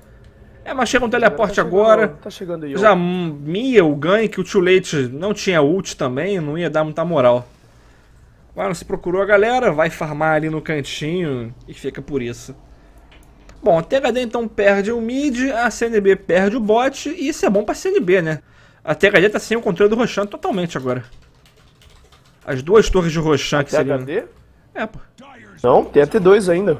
É, mas chega um teleporte agora. Tá chegando, tá chegando aí. Já Mia, o ganho, que o Too Late não tinha ult também, não ia dar muita moral. Claro, se procurou a galera, vai farmar ali no cantinho e fica por isso. Bom, a THD então perde o mid, a CNB perde o bot e isso é bom pra CNB, né? A THD tá sem o controle do Roshan totalmente agora. As duas torres de Roshan que seriam... THD? É, pô. Não, tem a T2 ainda.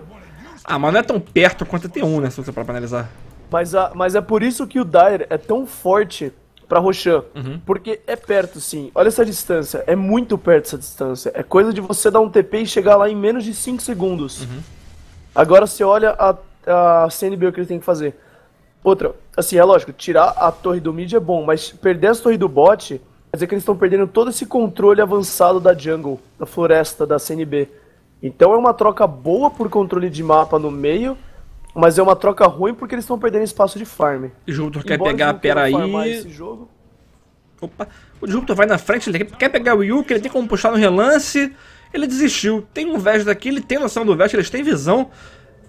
Ah, mas não é tão perto quanto a T1, né? Se você parar analisar. Mas, a, mas é por isso que o Dyer é tão forte pra Roshan. Uhum. Porque é perto, sim. Olha essa distância. É muito perto essa distância. É coisa de você dar um TP e chegar lá em menos de 5 segundos. Uhum. Agora você olha a, a CNB que ele tem que fazer. Outra, assim, é lógico, tirar a torre do mid é bom, mas perder as torres do bot quer dizer que eles estão perdendo todo esse controle avançado da jungle, da floresta, da CNB. Então é uma troca boa por controle de mapa no meio, mas é uma troca ruim porque eles estão perdendo espaço de farm. O Jupiter quer pegar a Peraí. Opa, o Jupiter vai na frente, ele quer pegar o Yuke, ele tem como puxar no relance. Ele desistiu. Tem um Vest daqui, ele tem noção do Vest, eles têm visão.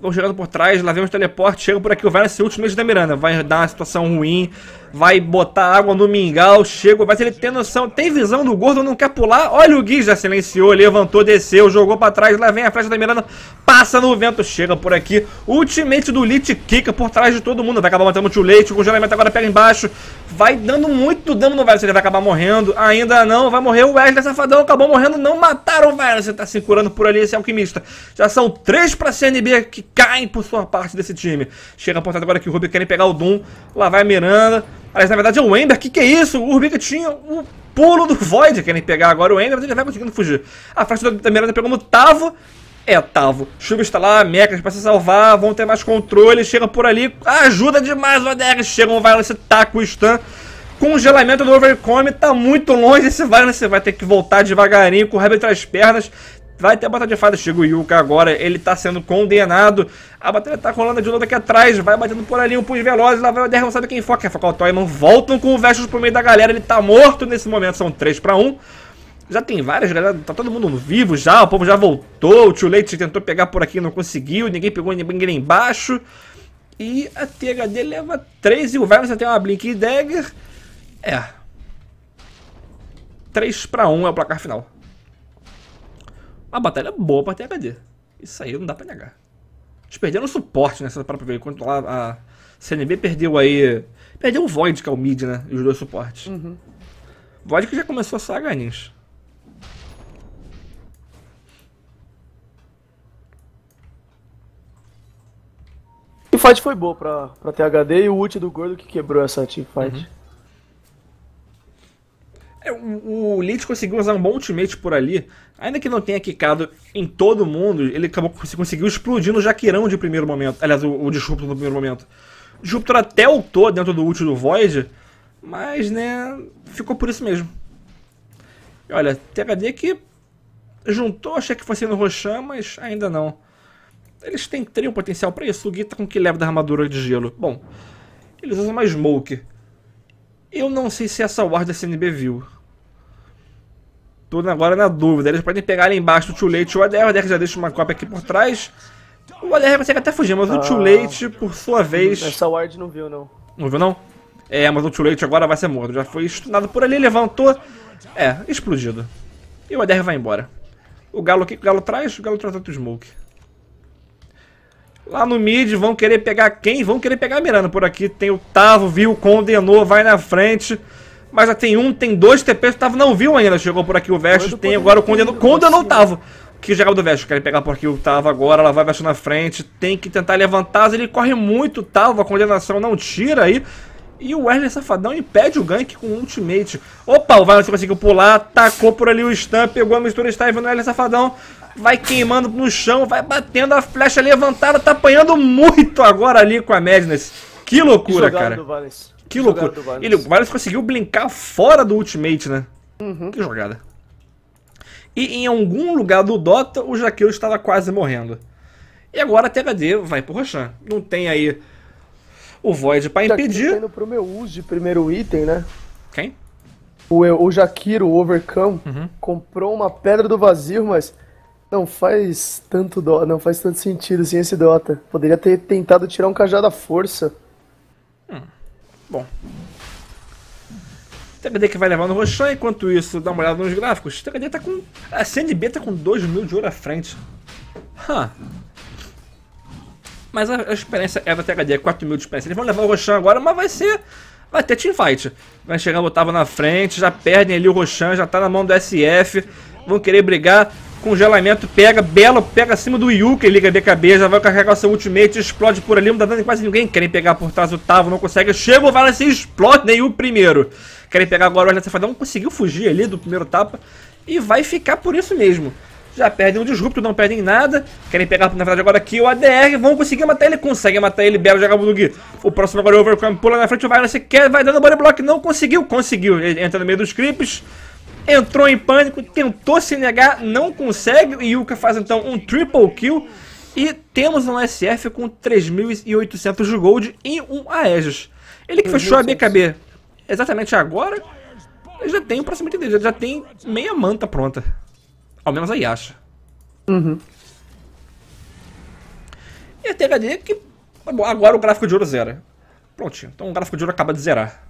Vão chegando por trás, lá vem os teleportes, chegam por aqui, o Varus ult é no meio da Miranda. Vai dar uma situação ruim, vai botar água no mingau, chega, mas ele tem noção, tem visão do gordo, não quer pular, olha o Gui, já silenciou, levantou, desceu, jogou pra trás, lá vem a flecha da Miranda, passa no vento, chega por aqui, ultimate do lit quica por trás de todo mundo, vai acabar matando o Tio Leite, o congelamento agora pega embaixo, vai dando muito dano no Virus, ele vai acabar morrendo, ainda não, vai morrer o Wesley, safadão, acabou morrendo, não mataram o ele tá se curando por ali esse alquimista, já são três pra CNB que caem por sua parte desse time, chega a portada agora que o Ruby querem pegar o Doom, lá vai a Miranda, Aliás, na verdade é o Ender. Que que é isso? O Urbica tinha o pulo do Void. Querem pegar agora o Ender, mas ele vai conseguindo fugir. A frente da Miranda pegando o Tavo. É, Tavo. Chuva está lá, mechas para se salvar, vão ter mais controle, chegam por ali, ajuda demais o ADR, chegam, vai lá, se taca o stun. Congelamento do Overcome, tá muito longe esse Valen, você vai ter que voltar devagarinho, com o Rebel entre as pernas, Vai ter a batalha de fada, Chega o Yuka agora. Ele tá sendo condenado. A batalha tá rolando de novo aqui atrás. Vai batendo por ali. Um punho veloz, Lá vai o Der, não sabe quem foca. focar o Toyman. Voltam com o Vestus pro meio da galera. Ele tá morto nesse momento. São 3 pra 1. Já tem várias, galera. Tá todo mundo vivo já. O povo já voltou. O Tio Leite tentou pegar por aqui. Não conseguiu. Ninguém pegou ninguém embaixo. E a THD leva 3 e o Vai você tem uma Blink Dagger. É. 3 para 1 é o placar final. A batalha é boa pra THD, Isso aí não dá pra negar. Eles perderam o suporte, nessa Se para ver, quando lá a CNB perdeu aí. Perdeu o Void, que é o mid, né? E os dois suportes. Uhum. Void que já começou a saga E Teamfight foi boa pra, pra THD e o ult do gordo que quebrou essa teamfight. Uhum o Leeds conseguiu usar um bom ultimate por ali. Ainda que não tenha quicado em todo mundo, ele acabou conseguiu explodir no Jaqueirão de primeiro momento. Aliás, o, o Disruptor no primeiro momento. Disruptor até ultou dentro do ult do Void, mas, né, ficou por isso mesmo. E olha, THD que juntou, achei que fosse no Roshan, mas ainda não. Eles têm, teriam potencial para isso. O Gui tá com que leva da armadura de gelo? Bom, eles usam mais Smoke. Eu não sei se essa ward da CNB viu. Tô agora na dúvida. Eles podem pegar ali embaixo o Too Late ou o Adair. O Adair já deixa uma cópia aqui por trás. O Adair consegue até fugir, mas o Too ah, Late, por sua vez... Essa ward não viu, não. Não viu, não? É, mas o Too Late agora vai ser morto. Já foi estunado por ali, levantou. É, explodido. E o Adair vai embora. O Galo, aqui, o Galo traz? O Galo traz outro Smoke. Lá no mid vão querer pegar quem? Vão querer pegar a Miranda. Por aqui tem o Tavo, viu, condenou, vai na frente. Mas já tem assim, um, tem dois TPs, Tavo não viu ainda. Chegou por aqui o Vestus, tem agora o Condeno. Condeno não tava. Que geral do Vestus, quer pegar por aqui o Tavo agora, ela vai Vestus na frente. Tem que tentar levantar, ele corre muito, Tavo, a condenação não tira aí. E o Wesley Safadão impede o gank com o ultimate. Opa, o Valorant conseguiu pular, tacou por ali o stun, pegou a mistura estável o Wesley Safadão. Vai queimando no chão, vai batendo a flecha levantada, tá apanhando muito agora ali com a Madness. Que loucura, que cara. Que loucura. Ele, o conseguiu blinkar fora do Ultimate, né? Uhum. Que jogada. E em algum lugar do Dota, o Jaqueiro estava quase morrendo. E agora a THD vai pro Roshan. Não tem aí o Void pra impedir. Jaquiro tá indo pro meu uso de primeiro item, né? Quem? O, o Jaquiro, o Overcome, uhum. comprou uma pedra do vazio, mas não faz tanto do... não faz tanto sentido assim esse Dota. Poderia ter tentado tirar um cajado à força. Bom. TKD que vai levar no Roshan, enquanto isso, dá uma olhada nos gráficos. TKD tá com. A CNB tá com 2 mil de ouro à frente. Huh. Mas a, a experiência da THD, 4 mil de experiência. Eles vão levar o Roshan agora, mas vai ser. Vai ter teamfight. Vai chegar o Otávio na frente, já perdem ali o Roshan, já tá na mão do SF. Vão querer brigar. Congelamento pega, Belo pega acima do Yuki, liga de cabeça, vai carregar o seu ultimate, explode por ali, não dá dano em quase ninguém. Querem pegar por trás o Tavo, não consegue. Chega o Vale assim, explode nem o primeiro. Querem pegar agora o Orlando não conseguiu fugir ali do primeiro tapa e vai ficar por isso mesmo. Já perdem o disrupto, não perdem nada. Querem pegar, na verdade, agora aqui o ADR. Vão conseguir matar ele. Conseguem matar ele. Belo joga o Gui. O próximo agora é o Overcome. Pula na frente, o Violence quer. Vai dando body block. Não conseguiu. Conseguiu. Ele entra no meio dos creeps entrou em pânico, tentou se negar, não consegue. E Yuka faz então um triple kill. E temos um SF com 3.800 de gold e um Aegis. Ele que fechou a BKB exatamente agora, ele já tem o próximo dele, já, tem meia manta pronta. Ao menos a acha Uhum. E a THD que agora o gráfico de ouro zera. Prontinho, então o gráfico de ouro acaba de zerar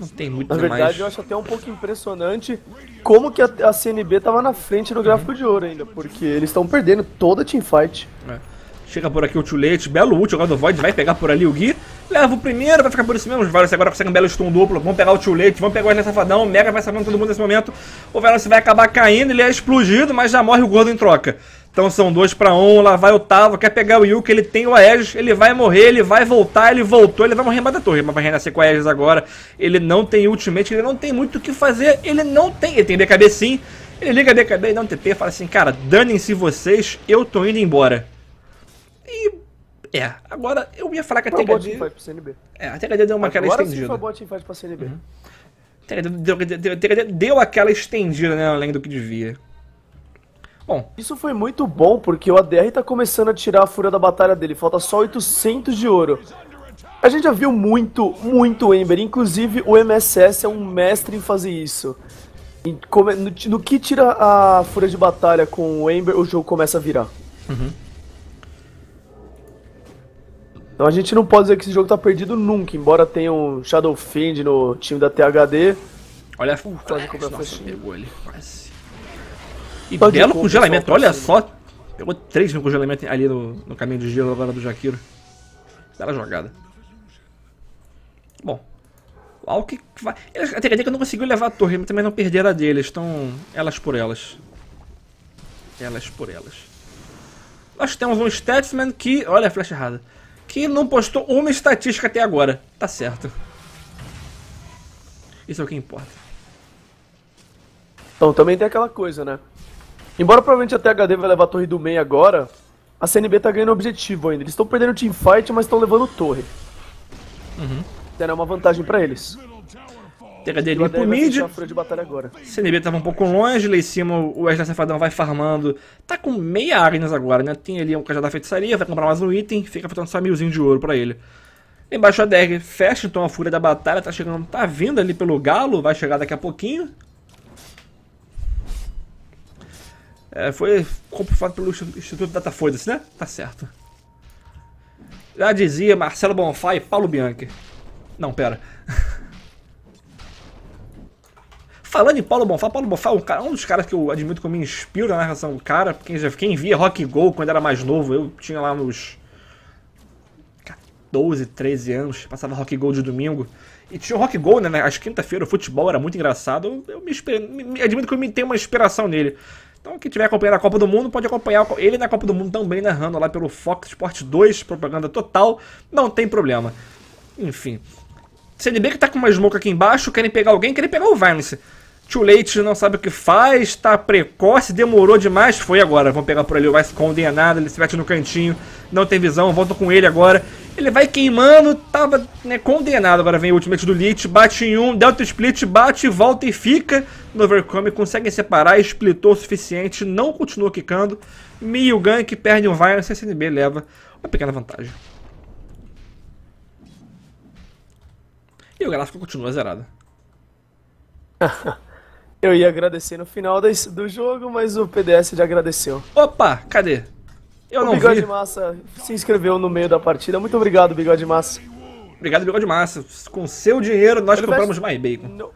não tem muito Na verdade, mais... eu acho até um pouco impressionante como que a, a CNB tava na frente no gráfico uhum. de ouro ainda, porque eles estão perdendo toda a teamfight. É. Chega por aqui o Tulete, belo ult agora do Void, vai pegar por ali o Gui. Leva o primeiro, vai ficar por isso mesmo. Os Varus agora consegue um belo stun duplo. Vão pegar o Tulete, vão pegar o Wesley Safadão. O Mega vai salvando todo mundo nesse momento. O Varus vai acabar caindo, ele é explodido, mas já morre o Gordo em troca. Então são dois para um, lá vai o Tavo, quer pegar o que ele tem o Aegis, ele vai morrer, ele vai voltar, ele voltou, ele vai morrer embaixo da torre, mas vai renascer com o Aegis agora. Ele não tem ultimate, ele não tem muito o que fazer, ele não tem, ele tem DKB sim, ele liga DKB e dá um TP, fala assim, cara, danem-se vocês, eu tô indo embora. E... É, agora eu ia falar que a TKD... Foi pro CNB. É, a TKD deu uma aquela estendida. Agora sim foi boa pra CNB. Uhum. A THD deu, deu, deu, deu aquela estendida, né, além do que devia bom. Isso foi muito bom porque o ADR tá começando a tirar a fúria da batalha dele, falta só 800 de ouro. A gente já viu muito, muito Ember, inclusive o MSS é um mestre em fazer isso. No que tira a fúria de batalha com o Ember, o jogo começa a virar. Uhum. Então a gente não pode dizer que esse jogo tá perdido nunca, embora tenha um Shadow Fiend no time da THD. Olha a Quase comprou a flechinha. Pegou ele, quase. E Pode belo congelamento, olha só. Pegou 3 mil congelamento ali no, no caminho de gelo agora do Jaquiro. Bela jogada. Bom. O que vai... que eu não conseguiu levar a torre, mas também não perderam a dele. Estão elas por elas. Elas por elas. Nós temos um Statsman que... Olha a flecha errada. Que não postou uma estatística até agora. Tá certo. Isso é o que importa. Então também tem aquela coisa, né? Embora provavelmente a THD vai levar a torre do meio agora, a CNB tá ganhando objetivo ainda. Eles estão perdendo o teamfight, mas estão levando torre. Uhum. é uma vantagem pra eles. THD ali pro mid. CNB tava um pouco longe, lá em cima o Wesley Safadão vai farmando. Tá com meia Agnes agora, né? Tem ali um cajado da feitiçaria, vai comprar mais um item, fica faltando só milzinho de ouro pra ele. Embaixo a Derg fecha então a fúria da batalha, tá chegando, tá vindo ali pelo galo, vai chegar daqui a pouquinho. É, foi comprovado pelo Instituto Datafolha, né? Tá certo. Já dizia Marcelo Bonfá e Paulo Bianchi. Não, pera. Falando em Paulo Bonfá, Paulo Bonfá é um, cara, um dos caras que eu admito que eu me inspiro na narração do cara. Quem, já, quem via Rock and Go quando era mais novo, eu tinha lá nos 12, 13 anos, passava Rock and Go de domingo. E tinha o Rock and Go, né, né? Às quinta-feira o futebol era muito engraçado. Eu, eu me, me, me, admito que eu me tenho uma inspiração nele. Então, quem estiver acompanhando a Copa do Mundo pode acompanhar ele na Copa do Mundo também narrando lá pelo Fox Sports 2, propaganda total, não tem problema. Enfim. CNB que tá com uma smoke aqui embaixo, querem pegar alguém, querem pegar o Vines. Too Late não sabe o que faz, tá precoce, demorou demais, foi agora. Vão pegar por ali o Vice condenado, ele se mete no cantinho, não tem visão, volto com ele agora. Ele vai queimando, tava né, condenado. Agora vem o ultimate do Lich, bate em um, delta split, bate, volta e fica no overcome. Conseguem separar, splitou o suficiente, não continua quicando. Miyu gank, perde um Violence, SNB leva uma pequena vantagem. E o gráfico continua zerado. Eu ia agradecer no final do jogo, mas o PDS já agradeceu. Opa, cadê? Eu o não Bigode vi. Massa se inscreveu no meio da partida. Muito obrigado, Bigode Massa. Obrigado, Bigode Massa. Com seu dinheiro, nós Ele compramos mais bacon. No...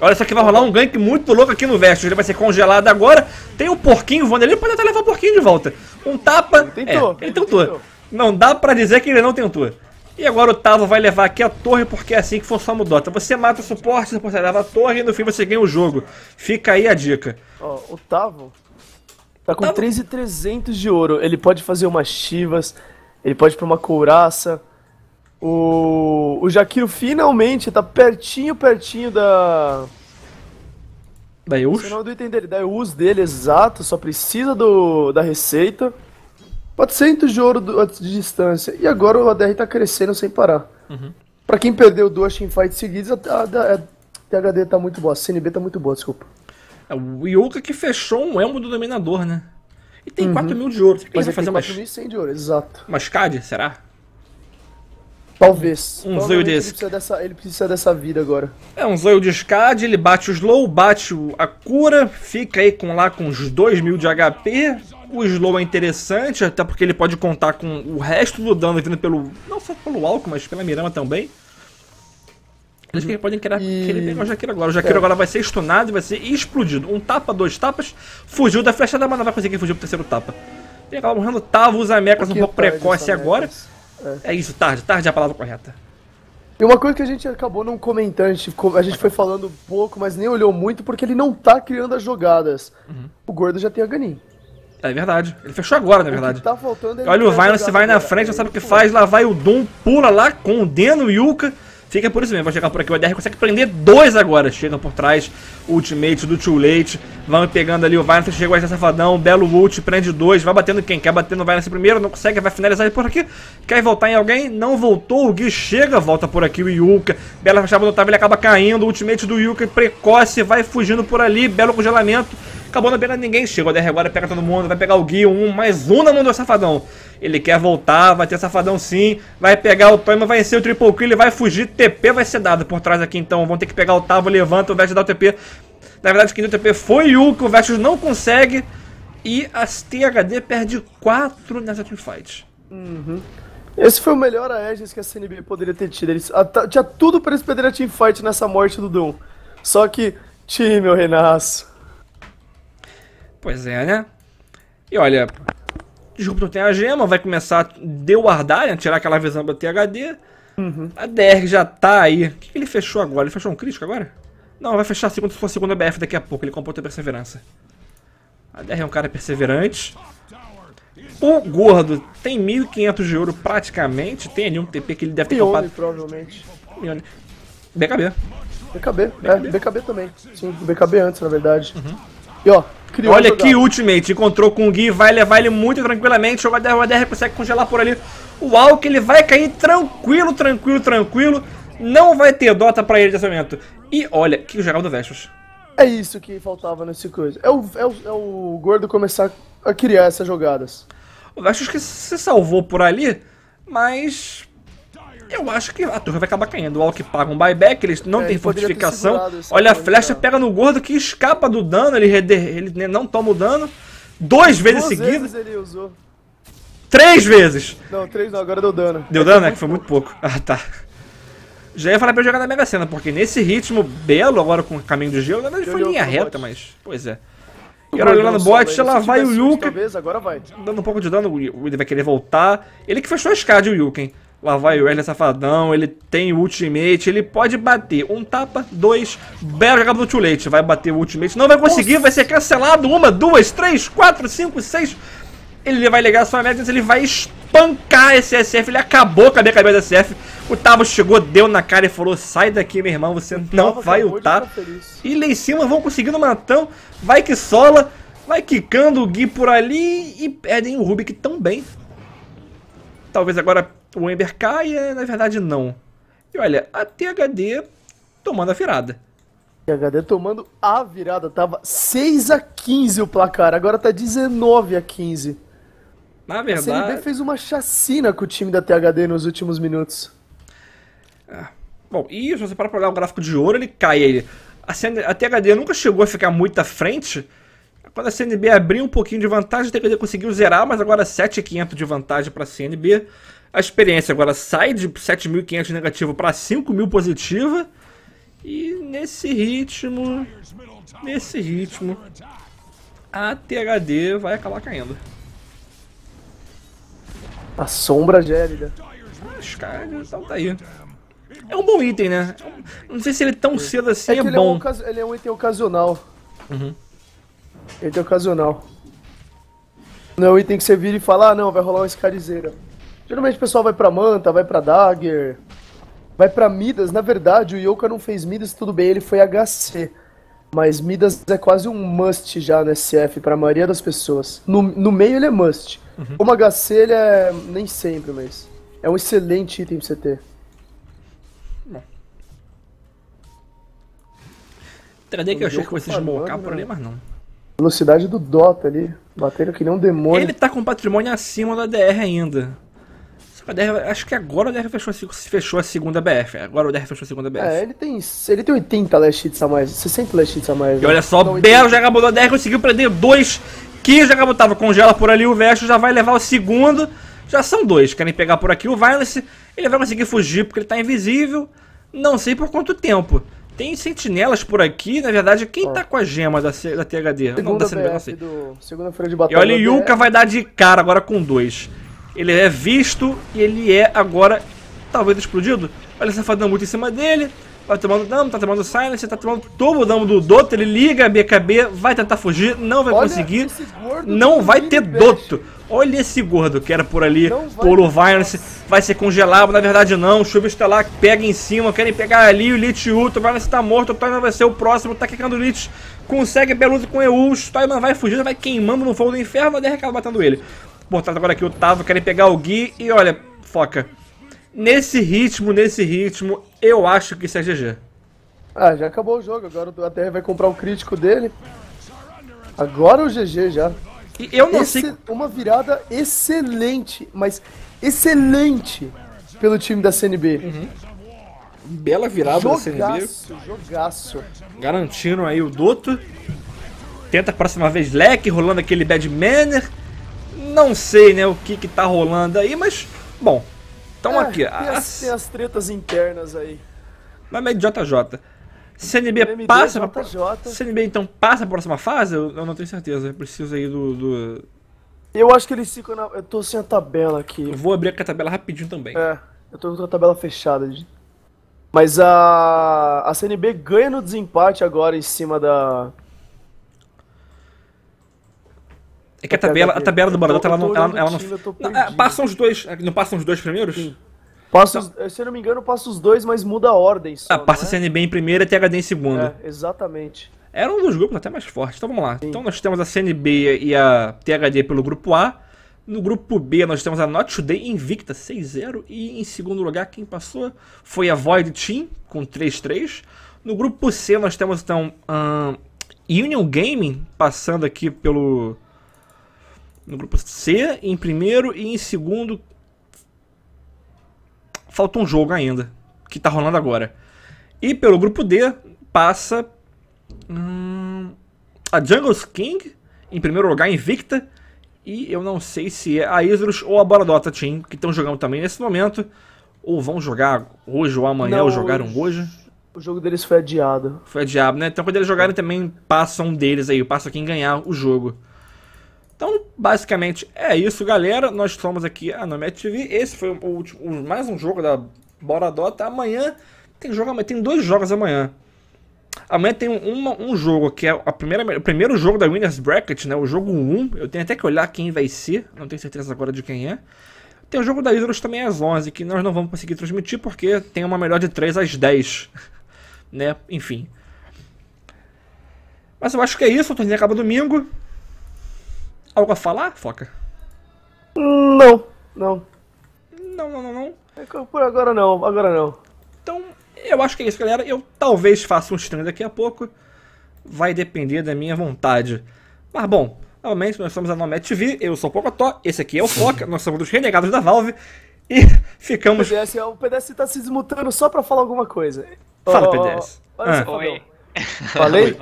Olha só que vai rolar um gank muito louco aqui no Vest. Ele vai ser congelado agora. Tem o um porquinho voando ali. Ele pode até levar o porquinho de volta. Um tapa. Ele tentou. É, ele tentou. tentou. Não dá pra dizer que ele não tentou. E agora o Tavo vai levar aqui a torre, porque é assim que funciona o Dota. Você mata o suporte, você leva a torre e no fim você ganha o jogo. Fica aí a dica. Ó, oh, o Tavo Tá com tá... 3,300 de ouro. Ele pode fazer umas chivas, ele pode pra uma couraça. O, o Jaquiro finalmente tá pertinho, pertinho da. Da Eus? não do item dele, da Eus dele, exato, só precisa do, da receita. 400 de ouro do, de distância. E agora o ADR tá crescendo sem parar. Uhum. Pra quem perdeu duas teamfights seguidas, a, a, a, a THD tá muito boa, a CNB tá muito boa, desculpa. É o Yuka que fechou um elmo do dominador, né? E tem uhum. 4 mil de ouro. Será Mas vai fazer mais. 4.100 de ouro, exato. Mas SCAD, será? Talvez. Um zoio desse. Ele precisa, dessa, ele precisa dessa vida agora. É, um zoio de SCAD, ele bate o slow, bate a cura, fica aí com lá com uns 2 mil de HP. O slow é interessante, até porque ele pode contar com o resto do dano vindo pelo. não só pelo álcool, mas pela Mirama também. Eles que podem querer, e... querer pegar o Jaqueiro agora. O Jaqueiro é. agora vai ser stunado e vai ser explodido. Um tapa, dois tapas, fugiu da flecha da não vai conseguir fugir pro terceiro tapa. Ele acaba morrendo, tava os Amecas um, um pouco precoce agora. É. é. isso, tarde, tarde é a palavra correta. E uma coisa que a gente acabou não comentando, a gente, a gente foi falando pouco, mas nem olhou muito, porque ele não tá criando as jogadas. Uhum. O gordo já tem a Ganin. É verdade. Ele fechou agora, na verdade. O tá faltando, é Olha o Violence, vai na frente, já é sabe o que faz. Lá vai o Doom, pula lá, condena o Yuka. Fica por isso mesmo, vai chegar por aqui. O ADR consegue prender dois agora. Chega por trás, ultimate do Too Late. Vamos pegando ali o Violence, chega o Safadão. Belo ult, prende dois. Vai batendo quem? Quer bater no Vinance primeiro, não consegue, vai finalizar por aqui. Quer voltar em alguém? Não voltou. O Gui chega, volta por aqui o Yuka. Bela fechada do Otávio, ele acaba caindo. Ultimate do Yuka precoce, vai fugindo por ali. Belo congelamento. Acabou não pegando ninguém. Chega o ADR agora, pega todo mundo. Vai pegar o Gui, um, mais um na mão do Safadão. Ele quer voltar, vai ter safadão sim. Vai pegar o Toima, vai ser o triple kill, ele vai fugir. TP vai ser dado por trás aqui então. Vão ter que pegar o Tavo, levanta, o Vestus dá o TP. Na verdade, quem deu TP foi o que o Vestus não consegue. E as THD perde 4 nessa teamfight. Uhum. Esse foi o melhor Aegis que a CNB poderia ter tido. Eles, a, tinha tudo para eles perderem a teamfight nessa morte do Doom. Só que, time, meu renaço. Pois é, né? E olha, Disruptor tem a gema, vai começar a dewardar, né? tirar aquela visão do hd Uhum. A DR já tá aí. O que, que, ele fechou agora? Ele fechou um crítico agora? Não, vai fechar a segunda, sua segunda BF daqui a pouco. Ele comprou outra perseverança. A DR é um cara perseverante. O gordo tem 1.500 de ouro praticamente. Tem ali um TP que ele deve ter Pione, comprado. provavelmente. Pione. BKB. BKB, BKB. É, BKB também. Sim, BKB antes, na verdade. Uhum. E ó, Criou Olha que ultimate, encontrou com o Gui, vai levar ele muito tranquilamente, o ADR, consegue congelar por ali. O Alck, ele vai cair tranquilo, tranquilo, tranquilo. Não vai ter Dota pra ele nesse momento. E olha, que jogada do Vestos. É isso que faltava nesse coisa. É o, é o, é o Gordo começar a criar essas jogadas. O Vestos que se salvou por ali, mas eu acho que a torre vai acabar caindo. O Alck paga um buyback, eles não é, tem fortificação. Olha a flecha, pega no gordo que escapa do dano, ele, ele né, não toma o dano. Dois vezes seguidas. ele usou. Três vezes! Não, três não, agora deu dano. Deu é dano, né? Que foi muito pouco. Ah, tá. Já ia falar pra eu jogar na Mega Sena, porque nesse ritmo belo, agora com o caminho do gelo, na verdade foi linha reta, bot. mas... Pois é. E agora olhando no bot, ela vai o Yuken... Dando um pouco de dano, o Will vai querer voltar. Ele que fechou a escada, o Yuken. Lá vai o Wesley Safadão, ele tem ultimate, ele pode bater um tapa, dois, bela jogada do Too Late, vai bater o ultimate, não vai conseguir, Nossa. vai ser cancelado, uma, duas, três, quatro, cinco, seis, ele vai ligar a sua Madness, ele vai espancar esse SF, ele acabou com a minha cabeça SF, o Tavo chegou, deu na cara e falou, sai daqui meu irmão, você não vai ultar, e lá em cima vão conseguindo matão, vai que sola, vai quicando o Gui por ali e perdem o Rubik também. Talvez agora o Ember cai, na verdade não. E olha, a THD tomando a virada. THD tomando a virada, tava 6 a 15 o placar, agora tá 19 a 15. Na verdade, a CNB fez uma chacina com o time da THD nos últimos minutos. É. Bom, e se você para pra olhar o gráfico de ouro, ele cai aí. A, CN... a THD nunca chegou a ficar muito à frente. Quando a CNB abriu um pouquinho de vantagem, a THD conseguiu zerar, mas agora 500 de vantagem para a CNB. A experiência agora sai de 7.500 negativo para 5.000 positiva. E nesse ritmo, nesse ritmo, a THD vai acabar caindo. A sombra gélida. Os caras então tá aí. É um bom item, né? É não sei se ele é tão cedo assim é, é bom. Ele é, um, ele é um item ocasional. Uhum. Item ocasional. Não é um item que você vira e fala, ah não, vai rolar uma escarizeira. Geralmente o pessoal vai pra Manta, vai pra Dagger, vai pra Midas. Na verdade, o Yoka não fez Midas, tudo bem, ele foi HC. Mas Midas é quase um must já no SF pra maioria das pessoas. No, no meio ele é must. Uhum. Como HC ele é nem sempre, mas é um excelente item pra você ter. Traria que eu achei que fosse esmocar por ali, mas não. Velocidade do Dota ali, batendo que nem um demônio. Ele tá com patrimônio acima da DR ainda. A DR, acho que agora o DR fechou, fechou a segunda BF. É, agora o DR fechou a segunda BF. É, ele tem, ele tem 80 last hits a mais, 60 last hits a mais. E né? olha só, então, Belo 80. já acabou DR, conseguiu prender dois. Que já acabou, tava, congela por ali o Vesco, já vai levar o segundo. Já são dois, querem pegar por aqui o Violence. Ele vai conseguir fugir porque ele tá invisível. Não sei por quanto tempo. Tem sentinelas por aqui, na verdade, quem oh. tá com a gema da, da THD? Segunda não, da CNB, não sei. Do, segunda-feira de batalha. E olha, Yuka vai dar de cara agora com dois. Ele é visto e ele é agora talvez explodido. Olha essa fadão muito em cima dele. Vai tá tomando dano, tá tomando silence, tá tomando todo o dano do Doto. Ele liga a BKB, vai tentar fugir, não vai Olha conseguir. Não tá vai ter Doto. Olha esse gordo que era por ali, por o Violence, vai ser congelado, na verdade não, Chuva Estelar pega em cima, querem pegar ali o Elite U, o Violence tá morto, o Toyman vai ser o próximo, tá quicando o Lich, consegue Beluso com EU, o Toyman vai fugindo, vai queimando no fogo do inferno, mas DRK batendo ele portado agora aqui, o Tavo, querem pegar o Gui e olha, foca. Nesse ritmo, nesse ritmo, eu acho que isso é GG. Ah, já acabou o jogo, agora o ATR vai comprar o um crítico dele. Agora o GG já. E eu não Esse, sei. Uma virada excelente, mas excelente pelo time da CNB. Uhum. Bela virada jogaço, da CNB. Jogaço. Garantindo aí o Doto. Tenta a próxima vez leque, rolando aquele bad manner. Não sei, né, o que que tá rolando aí, mas, bom, então é, aqui. Tem as... as, tem as tretas internas aí. Mas é JJ. CNB MD, passa JJ. Pra... CNB então passa pra próxima fase? Eu, eu não tenho certeza, eu preciso aí do... do... Eu acho que eles ficam na... Eu tô sem a tabela aqui. Eu vou abrir a tabela rapidinho também. É, eu tô com a tabela fechada, Mas a, a CNB ganha no desempate agora em cima da, É que a tabela, a tabela do é Borodota, tá ela não. Ela, ela não, não é, passam os dois. É, não passam os dois primeiros? Sim. Passa se eu não me engano, passa os dois, mas muda a ordem. Só, ah, passa é? CNB em primeiro, e THD em segundo. É, exatamente. Era um dos grupos até mais fortes. Então vamos lá. Sim. Então nós temos a CNB e a THD pelo grupo A. No grupo B nós temos a Not Today invicta 6-0. E em segundo lugar, quem passou foi a Void Team com 3-3. No grupo C nós temos então um, Union Gaming passando aqui pelo no grupo C, em primeiro e em segundo. Falta um jogo ainda, que tá rolando agora. E pelo grupo D passa hum, a Jungles King, em primeiro lugar, invicta. E eu não sei se é a Isurus ou a Boradota Team, que estão jogando também nesse momento. Ou vão jogar hoje ou amanhã, não, ou jogaram hoje. O jogo deles foi adiado. Foi adiado, né? Então quando eles jogarem é. também, passa um deles aí, passa quem ganhar o jogo. Então, basicamente é isso, galera. Nós somos aqui a Nomad TV. Esse foi o último, mais um jogo da Bora Dota. Amanhã tem jogo, tem dois jogos amanhã. Amanhã tem uma, um jogo que é a primeira, o primeiro jogo da Winners Bracket, né? O jogo 1. Eu tenho até que olhar quem vai ser, não tenho certeza agora de quem é. Tem o jogo da Isolus também às 11, que nós não vamos conseguir transmitir porque tem uma melhor de 3 às 10. né? Enfim. Mas eu acho que é isso, o torneio acaba domingo. Algo a falar, Foca? Não, não. Não, não, não, não. É por agora não, agora não. Então, eu acho que é isso, galera. Eu talvez faça um stream daqui a pouco. Vai depender da minha vontade. Mas bom, novamente, nós somos a Nomad TV, eu sou o Pocotó, esse aqui é o Foca, nós somos os renegados da Valve. E ficamos. O PDS, é, o PDS tá se desmutando só pra falar alguma coisa. Fala, oh, PDS. Olha ah. Oi. Falei?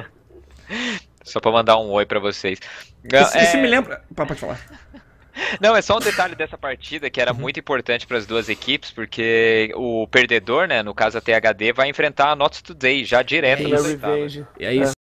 só pra mandar um oi pra vocês. Isso, é... me lembra. Pode falar. Não, é só um detalhe dessa partida que era uhum. muito importante para as duas equipes, porque o perdedor, né, no caso a THD, vai enfrentar a Not Today já direto é na isso. É